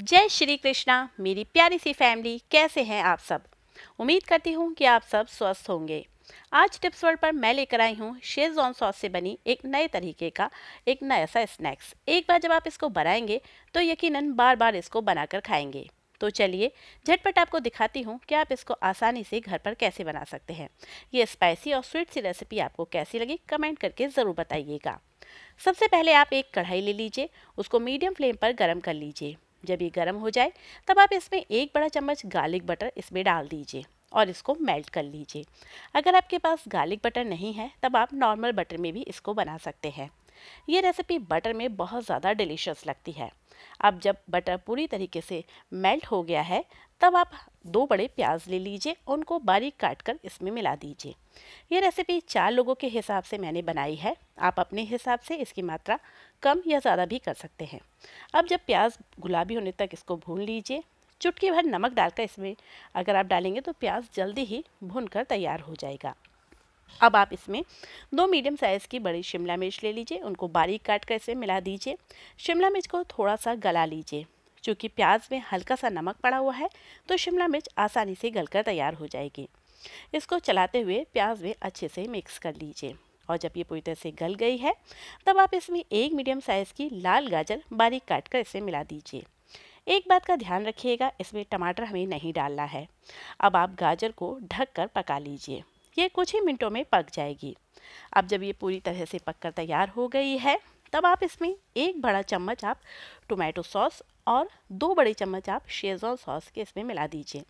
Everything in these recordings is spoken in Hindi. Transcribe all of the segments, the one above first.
जय श्री कृष्णा मेरी प्यारी सी फैमिली कैसे हैं आप सब उम्मीद करती हूँ कि आप सब स्वस्थ होंगे आज टिप्स वर्ल्ड पर मैं लेकर आई हूँ शेजॉन सॉस से बनी एक नए तरीके का एक नया सा स्नैक्स एक बार जब आप इसको बनाएंगे तो यकीनन बार बार इसको बनाकर खाएंगे तो चलिए झटपट आपको दिखाती हूँ कि आप इसको आसानी से घर पर कैसे बना सकते हैं ये स्पाइसी और स्वीट सी रेसिपी आपको कैसी लगी कमेंट करके ज़रूर बताइएगा सबसे पहले आप एक कढ़ाई ले लीजिए उसको मीडियम फ्लेम पर गर्म कर लीजिए जब ये गर्म हो जाए तब आप इसमें एक बड़ा चम्मच गार्लिक बटर इसमें डाल दीजिए और इसको मेल्ट कर लीजिए अगर आपके पास गार्लिक बटर नहीं है तब आप नॉर्मल बटर में भी इसको बना सकते हैं ये रेसिपी बटर में बहुत ज़्यादा डिलीशियस लगती है अब जब बटर पूरी तरीके से मेल्ट हो गया है तब आप दो बड़े प्याज ले लीजिए उनको बारीक काट कर इसमें मिला दीजिए ये रेसिपी चार लोगों के हिसाब से मैंने बनाई है आप अपने हिसाब से इसकी मात्रा कम या ज़्यादा भी कर सकते हैं अब जब प्याज गुलाबी होने तक इसको भून लीजिए चुटकी भर नमक डालकर इसमें अगर आप डालेंगे तो प्याज जल्दी ही भून कर तैयार हो जाएगा अब आप इसमें दो मीडियम साइज़ की बड़ी शिमला मिर्च ले लीजिए उनको बारीक काट कर इसे मिला दीजिए शिमला मिर्च को थोड़ा सा गला लीजिए क्योंकि प्याज में हल्का सा नमक पड़ा हुआ है तो शिमला मिर्च आसानी से गलकर तैयार हो जाएगी इसको चलाते हुए प्याज में अच्छे से मिक्स कर लीजिए और जब ये पूरी तरह से गल गई है तब आप इसमें एक मीडियम साइज़ की लाल गाजर बारीक काट कर इसे मिला दीजिए एक बात का ध्यान रखिएगा इसमें टमाटर हमें नहीं डालना है अब आप गाजर को ढक कर पका लीजिए ये कुछ ही मिनटों में पक जाएगी अब जब ये पूरी तरह से पककर तैयार हो गई है तब आप इसमें एक बड़ा चम्मच आप टोमेटो सॉस और दो बड़े चम्मच आप शेजवान सॉस के इसमें मिला दीजिए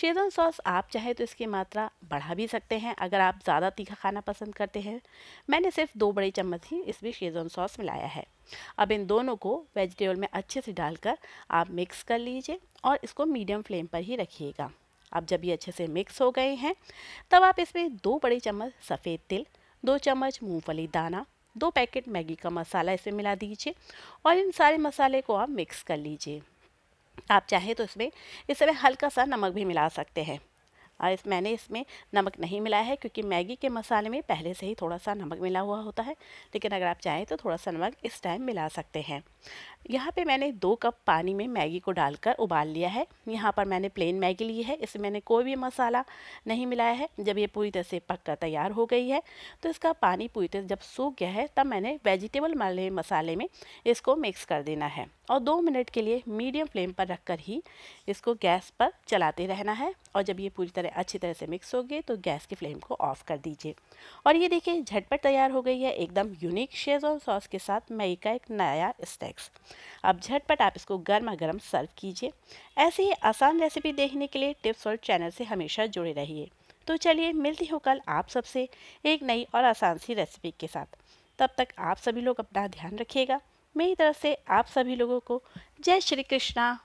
शेजवान सॉस आप चाहे तो इसकी मात्रा बढ़ा भी सकते हैं अगर आप ज़्यादा तीखा खाना पसंद करते हैं मैंने सिर्फ दो बड़े चम्मच ही इसमें शेजवान सॉस मिलाया है अब इन दोनों को वेजिटेबल में अच्छे से डालकर आप मिक्स कर लीजिए और इसको मीडियम फ्लेम पर ही रखिएगा अब जब ये अच्छे से मिक्स हो गए हैं तब आप इसमें दो बड़े चम्मच सफ़ेद तिल दो चम्मच मूंगफली दाना दो पैकेट मैगी का मसाला इसमें मिला दीजिए और इन सारे मसाले को आप मिक्स कर लीजिए आप चाहें तो इसमें इस समय हल्का सा नमक भी मिला सकते हैं और इस मैंने इसमें नमक नहीं मिलाया है क्योंकि मैगी के मसाले में पहले से ही थोड़ा सा नमक मिला हुआ होता है लेकिन अगर आप चाहें तो थोड़ा सा नमक इस टाइम मिला सकते हैं यहाँ पे मैंने दो कप पानी में मैगी को डालकर उबाल लिया है यहाँ पर मैंने प्लेन मैगी ली है इसमें मैंने कोई भी मसाला नहीं मिलाया है जब ये पूरी तरह से पककर तैयार हो गई है तो इसका पानी पूरी तरह जब सूख गया है तब मैंने वेजिटेबल वाले मसाले में इसको मिक्स कर देना है और दो मिनट के लिए मीडियम फ्लेम पर रख कर ही इसको गैस पर चलाते रहना है और जब ये पूरी तरह अच्छी तरह से मिक्स हो गए तो गैस की फ्लेम को ऑफ़ कर दीजिए और ये देखिए झटपट तैयार हो गई है एकदम यूनिक और सॉस के साथ मैगी का एक नया स्टैक स्नैक्स अब झटपट आप इसको गर्मा गर्म सर्व कीजिए ऐसी ही आसान रेसिपी देखने के लिए टिप्स और चैनल से हमेशा जुड़े रहिए तो चलिए मिलती हूँ कल आप सबसे एक नई और आसान सी रेसिपी के साथ तब तक आप सभी लोग अपना ध्यान रखिएगा मेरी तरफ से आप सभी लोगों को जय श्री कृष्णा